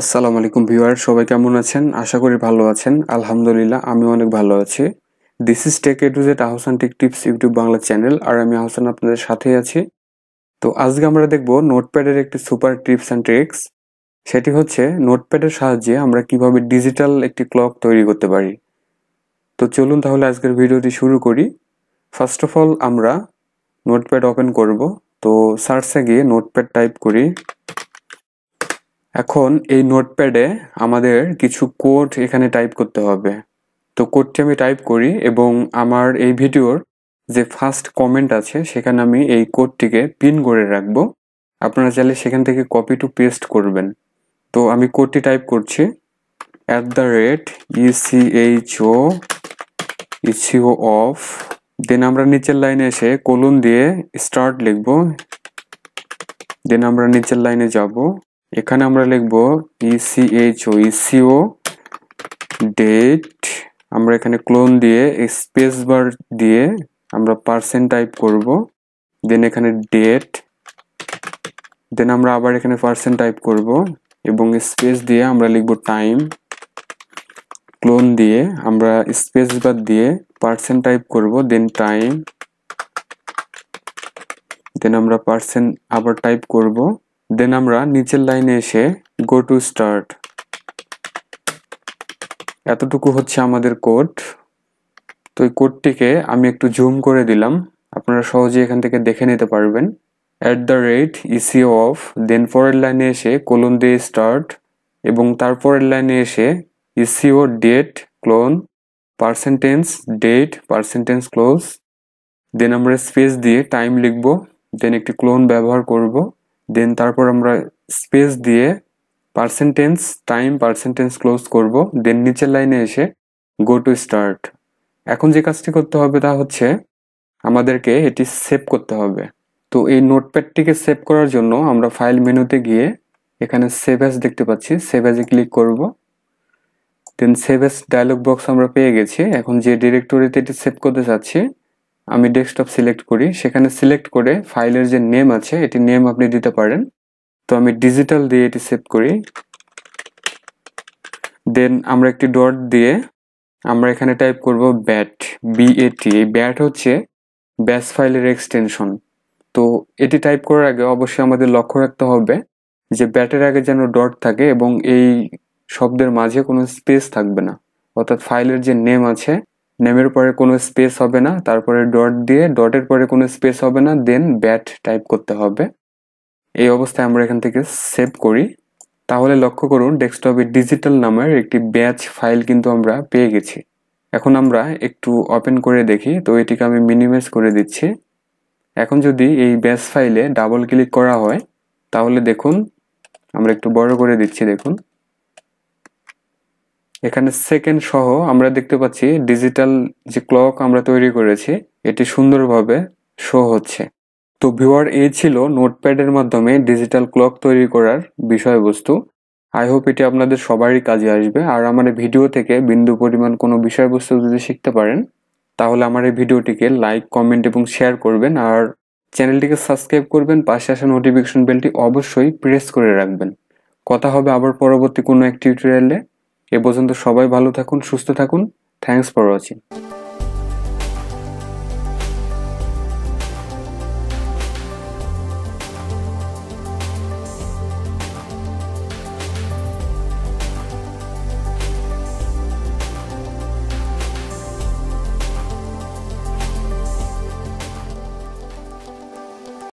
আসসালামু আলাইকুম ভিউয়ার সবাই কেমন আছেন আশা করি ভালো আছেন আলহামদুলিল্লাহ আমি অনেক ভালো আছি this is tech A to Z Ahsan tech tips YouTube Bangla channel আর আমি আহসান আপনাদের সাথেই আছি তো আজকে আমরা দেখব নোটপ্যাডের একটি সুপার টিপস অ্যান্ড ট্রিক্স সেটি হচ্ছে নোটপ্যাডের সাহায্যে আমরা কিভাবে ডিজিটাল একটি ক্লক তৈরি করতে পারি তো চলুন তাহলে আজকের ভিডিওটি শুরু করি ফার্স্ট অফ অল আমরা নোটপ্যাড ওপেন করব তো সার্চে গিয়ে নোটপ্যাড টাইপ করি এখন এই নোটপ্যাডে আমাদের কিছু কোড এখানে টাইপ করতে হবে তো কোডটি আমি টাইপ করি এবং আমার এই ভিডিওর যে ফার্স্ট কমেন্ট আছে সেখানে আমি এই কোডটিকে পিন করে রাখব আপনারা চাইলে সেখান থেকে কপি টু পেস্ট করবেন তো আমি কোডটি টাইপ করছি at the rate E C H O E C O off then আমরা নিচের লাইনে এসে কোলন দিয়ে স্টার্ট লিখব দেন আমরা নিচের লাইনে যাব এখানে আমরা লিখব ইসিএইচও ইসিও ডেট আমরা এখানে ক্লোন দিয়ে স্পেস বার দিয়ে আমরা পার্সেন্ট টাইপ করব দেন এখানে ডেট দেন আমরা আবার এখানে পার্সেন্ট টাইপ করব এবং স্পেস দিয়ে আমরা লিখব টাইম ক্লোন দিয়ে আমরা স্পেস বার দিয়ে পার্সেন্ট টাইপ করব দেন টাইম দেন আমরা পার্সেন্ট আবার টাইপ করব দেন আমরা নিচের লাইনে এসে গো টু স্টার্ট এতটুকু হচ্ছে আমাদের কোড তো এই কোডটিকে আমি একটু জুম করে দিলাম আপনারা সহজে এখান থেকে দেখে নিতে পারবেন at the rate E C O off then পরের লাইনে এসে কোলন দিয়ে স্টার্ট এবং তারপরের লাইনে এসে E C O date colon percentage date percentage close then আমরা স্পেস দিয়ে টাইম লিখব দেন একটি ক্লোন ব্যবহার করবো দেন তারপর আমরা স্পেস দিয়ে পার্সেন্টেন্স টাইম পার্সেন্টেন্স ক্লোজ করব দেন নিচের লাইনে এসে গো টু স্টার্ট এখন যে কাজটি করতে হবে তা হচ্ছে আমাদেরকে এটি সেভ করতে হবে তো এই নোটপ্যাডটিকে সেভ করার জন্য আমরা ফাইল মেনুতে গিয়ে এখানে সেভ অ্যাজ দেখতে পাচ্ছি সেভ অ্যাজে ক্লিক করব then save as dialog box আমরা পেয়ে গেছি এখন যে ডিরেক্টরিতে এটি সেভ করতে চাচ্ছি আমি ডেস্কটপ সিলেক্ট করি সেখানে সিলেক্ট করে ফাইলের যে নেম আছে এটি নেম আপনি দিতে পারেন তো আমি ডিজিটাল দিয়ে এটি সেভ করি দেন আমরা একটি ডট দিয়ে আমরা এখানে টাইপ করব ব্যাট বিএটি এই ব্যাট হচ্ছে ব্যাস ফাইলের এক্সটেনশন তো এটি টাইপ করার আগে অবশ্যই আমাদের লক্ষ্য রাখতে হবে যে ব্যাটের আগে যেন ডট থাকে এবং এই শব্দের মাঝে কোনো স্পেস থাকবে না অর্থাৎ ফাইলের যে নেম আছে নেমের পরে কোনো স্পেস হবে না তারপরে ডট দিয়ে ডটের পরে কোনো স্পেস হবে না দেন ব্যাট টাইপ করতে হবে এই অবস্থায় আমরা এখান থেকে সেভ করি তাহলে লক্ষ্য করুন ডেস্কটপে ডিজিটাল নামের একটি ব্যাচ ফাইল কিন্তু আমরা পেয়ে গেছি এখন আমরা একটু ওপেন করে দেখি তো এটিকে আমি মিনিমাইজ করে দিচ্ছি এখন যদি এই ব্যাচ ফাইলে ডাবল ক্লিক করা হয় তাহলে দেখুন আমরা একটু বড় করে দিচ্ছি দেখুন এখানে সেকেন্ড সহ আমরা দেখতে পাচ্ছি ডিজিটাল যে ক্লক আমরা তৈরি করেছি এটি সুন্দরভাবে শো হচ্ছে তো ভিওয়ার এ ছিল নোটপ্যাডের মাধ্যমে ডিজিটাল ক্লক তৈরি করার বিষয়বস্তু আই হোপ এটি আপনাদের সবারই কাজে আসবে আর আমার ভিডিও থেকে বিন্দু পরিমাণ কোনো বিষয়বস্তু যদি শিখতে পারেন তাহলে আমার এই ভিডিওটিকে লাইক কমেন্ট এবং শেয়ার করবেন আর চ্যানেলটিকে সাবস্ক্রাইব করবেন পাশে আসা নোটিফিকেশন বেলটি অবশ্যই প্রেস করে রাখবেন কথা হবে আবার পরবর্তী কোনো এক টিউটোরিয়ালে এ পর্যন্ত সবাই ভালো থাকুন সুস্থ থাকুন থ্যাংকস ফর ওয়াচিং